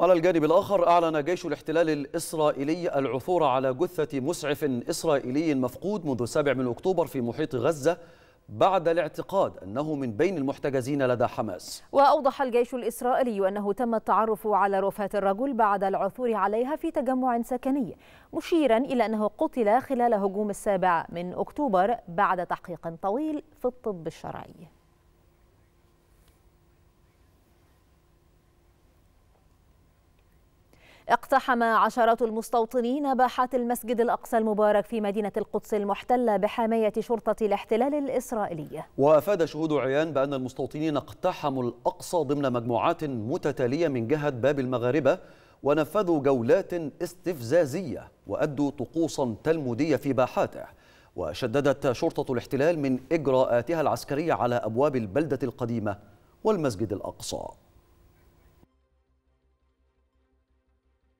على الجانب الآخر أعلن جيش الاحتلال الإسرائيلي العثور على جثة مسعف إسرائيلي مفقود منذ 7 من أكتوبر في محيط غزة بعد الاعتقاد أنه من بين المحتجزين لدى حماس وأوضح الجيش الإسرائيلي أنه تم التعرف على رفاة الرجل بعد العثور عليها في تجمع سكني مشيرا إلى أنه قتل خلال هجوم السابع من أكتوبر بعد تحقيق طويل في الطب الشرعي اقتحم عشرات المستوطنين باحات المسجد الأقصى المبارك في مدينة القدس المحتلة بحماية شرطة الاحتلال الإسرائيلي وأفاد شهود عيان بأن المستوطنين اقتحموا الأقصى ضمن مجموعات متتالية من جهة باب المغاربة ونفذوا جولات استفزازية وأدوا طقوسا تلمودية في باحاته وشددت شرطة الاحتلال من إجراءاتها العسكرية على أبواب البلدة القديمة والمسجد الأقصى